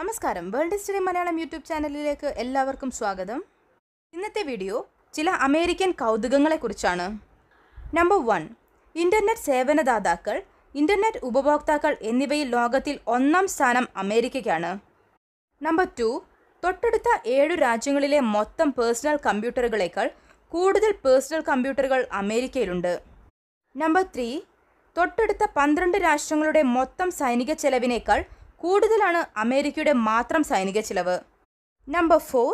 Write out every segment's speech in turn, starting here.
നമസ്കാരം world history Malayalam YouTube ചാനലിലേക്ക് എല്ലാവർക്കും സ്വാഗതം ഇന്നത്തെ വീഡിയോ ചില അമേരിക്കൻ കൗതുകങ്ങളെക്കുറിച്ചാണ് നമ്പർ വൺ ഇൻ്റർനെറ്റ് സേവനദാതാക്കൾ ഇൻ്റർനെറ്റ് ഉപഭോക്താക്കൾ എന്നിവയിൽ ലോകത്തിൽ ഒന്നാം സ്ഥാനം അമേരിക്കയ്ക്കാണ് നമ്പർ ടു തൊട്ടടുത്ത ഏഴു രാജ്യങ്ങളിലെ മൊത്തം പേഴ്സണൽ കമ്പ്യൂട്ടറുകളേക്കാൾ കൂടുതൽ പേഴ്സണൽ കമ്പ്യൂട്ടറുകൾ അമേരിക്കയിലുണ്ട് നമ്പർ ത്രീ തൊട്ടടുത്ത പന്ത്രണ്ട് രാഷ്ട്രങ്ങളുടെ മൊത്തം സൈനിക ചെലവിനേക്കാൾ കൂടുതലാണ് അമേരിക്കയുടെ മാത്രം സൈനിക ചിലവ് നമ്പർ ഫോർ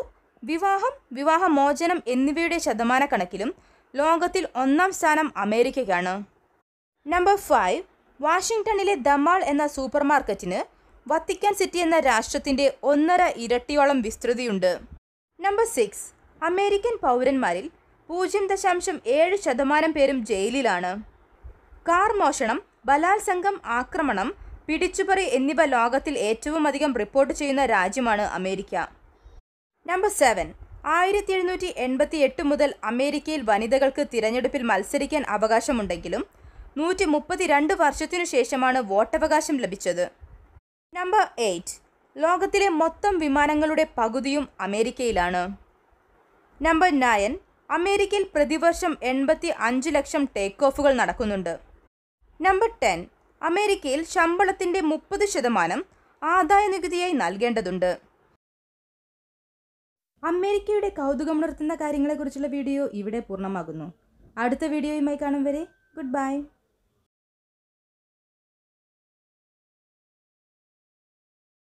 വിവാഹം വിവാഹമോചനം എന്നിവയുടെ ശതമാന കണക്കിലും ലോകത്തിൽ ഒന്നാം സ്ഥാനം അമേരിക്കയ്ക്കാണ് നമ്പർ ഫൈവ് വാഷിംഗ്ടണിലെ ദമാൾ എന്ന മാർക്കറ്റിന് വത്തിക്കാൻ സിറ്റി എന്ന രാഷ്ട്രത്തിൻ്റെ ഒന്നര ഇരട്ടിയോളം വിസ്തൃതിയുണ്ട് നമ്പർ സിക്സ് അമേരിക്കൻ പൗരന്മാരിൽ പൂജ്യം ദശാംശം ഏഴ് ശതമാനം പേരും ജയിലിലാണ് കാർ മോഷണം ബലാത്സംഗം ആക്രമണം പിടിച്ചുപറി എന്നിവ ലോകത്തിൽ ഏറ്റവും അധികം റിപ്പോർട്ട് ചെയ്യുന്ന രാജ്യമാണ് അമേരിക്ക നമ്പർ സെവൻ ആയിരത്തി എഴുന്നൂറ്റി എൺപത്തി എട്ട് മുതൽ അമേരിക്കയിൽ വനിതകൾക്ക് തിരഞ്ഞെടുപ്പിൽ മത്സരിക്കാൻ അവകാശമുണ്ടെങ്കിലും നൂറ്റി രണ്ട് വർഷത്തിനു ശേഷമാണ് വോട്ടവകാശം ലഭിച്ചത് നമ്പർ എയ്റ്റ് ലോകത്തിലെ മൊത്തം വിമാനങ്ങളുടെ പകുതിയും അമേരിക്കയിലാണ് നമ്പർ നയൻ അമേരിക്കയിൽ പ്രതിവർഷം എൺപത്തി അഞ്ച് ലക്ഷം ടേക്ക് ഓഫുകൾ നടക്കുന്നുണ്ട് നമ്പർ ടെൻ അമേരിക്കയിൽ ശമ്പളത്തിന്റെ മുപ്പത് ശതമാനം നികുതിയായി നൽകേണ്ടതുണ്ട് അമേരിക്കയുടെ കൗതുകമുണർത്തുന്ന കാര്യങ്ങളെക്കുറിച്ചുള്ള വീഡിയോ ഇവിടെ പൂർണ്ണമാകുന്നു അടുത്ത വീഡിയോയുമായി കാണും വരെ ഗുഡ് ബൈ